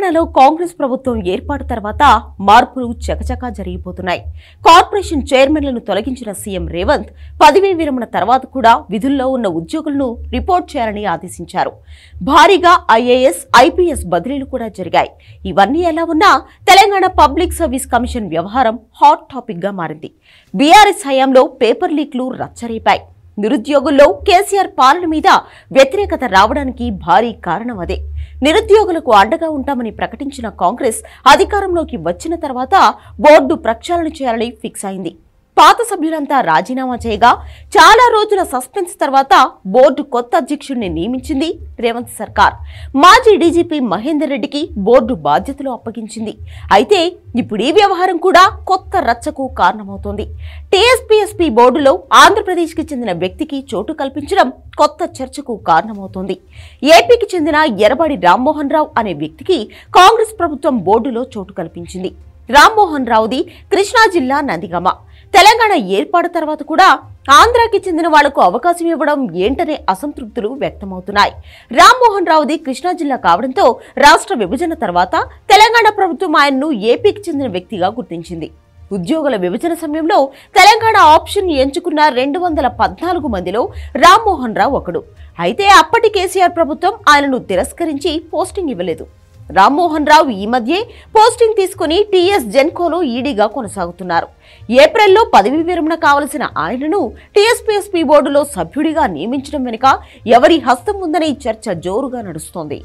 తెలంగాణలో కాంగ్రెస్ ప్రభుత్వం ఏర్పాటు తర్వాత మార్పులు చకచకా జరిగిపోతున్నాయి కార్పొరేషన్ చైర్మన్లను తొలగించిన సీఎం రేవంత్ పదవీ విరమణ తర్వాత కూడా విధుల్లో ఉన్న ఉద్యోగులను రిపోర్ట్ చేయాలని ఆదేశించారు భారీగా ఐఏఎస్ ఐపీఎస్ బదిలీలు కూడా జరిగాయి ఇవన్నీ ఎలా ఉన్నా తెలంగాణ పబ్లిక్ సర్వీస్ కమిషన్ వ్యవహారం హాట్ టాపిక్ గా మారింది బీఆర్ఎస్ హయాంలో పేపర్ లీక్లు రచ్చరేపాయి నిరుద్యోగుల్లో కేసీఆర్ పాలన మీద వ్యతిరేకత రావడానికి భారీ కారణం అదే నిరుద్యోగులకు అండగా ఉంటామని ప్రకటించిన కాంగ్రెస్ అధికారంలోకి వచ్చిన తర్వాత బోర్డు ప్రక్షాళన చేయాలని ఫిక్స్ అయింది పాత సభ్యులంతా రాజీనామా చేయగా చాలా రోజుల సస్పెన్స్ తర్వాత బోర్డు కొత్త అధ్యక్షుడిని నియమించింది రేవంత్ సర్కార్ మాజీ డీజీపీ మహేందర్ రెడ్డికి బోర్డు బాధ్యతలు అప్పగించింది అయితే ఇప్పుడు ఈ వ్యవహారం కూడా కొత్త రచ్చకు కారణమవుతోంది టీఎస్పీఎస్పీ బోర్డులో ఆంధ్రప్రదేశ్కి చెందిన వ్యక్తికి చోటు కల్పించడం కొత్త చర్చకు కారణమవుతోంది ఏపీకి చెందిన ఎర్రబడి రామ్మోహన్ రావు అనే వ్యక్తికి కాంగ్రెస్ ప్రభుత్వం బోర్డులో చోటు కల్పించింది రామ్మోహన్ రావుది కృష్ణా జిల్లా నందిగమ తెలంగాణ ఏర్పాటు తర్వాత కూడా ఆంధ్రాకి చెందిన వాళ్లకు అవకాశం ఇవ్వడం ఏంటనే అసంతృప్తులు వ్యక్తమవుతున్నాయి రామ్మోహన్ రావుది కృష్ణా జిల్లా కావడంతో రాష్ట్ర విభజన తర్వాత తెలంగాణ ప్రభుత్వం ఆయన్ను ఏపీకి చెందిన వ్యక్తిగా గుర్తించింది ఉద్యోగుల విభజన సమయంలో తెలంగాణ ఆప్షన్ ఎంచుకున్న రెండు వందల పద్నాలుగు మందిలో రామ్మోహన్ రావు ఒకడు అయితే అప్పటి కేసీఆర్ ప్రభుత్వం ఆయనను తిరస్కరించి పోస్టింగ్ ఇవ్వలేదు రామ్మోహన్ రావు ఈ మధ్యే పోస్టింగ్ తీసుకుని టీఎస్ జెన్కోలో ఈడీగా కొనసాగుతున్నారు ఏప్రిల్లో పదవి విరమణ కావలసిన ఆయనను టీఎస్పీఎస్పీ బోర్డులో సభ్యుడిగా నియమించడం వెనుక ఎవరి హస్తం ఉందనే చర్చ జోరుగా నడుస్తోంది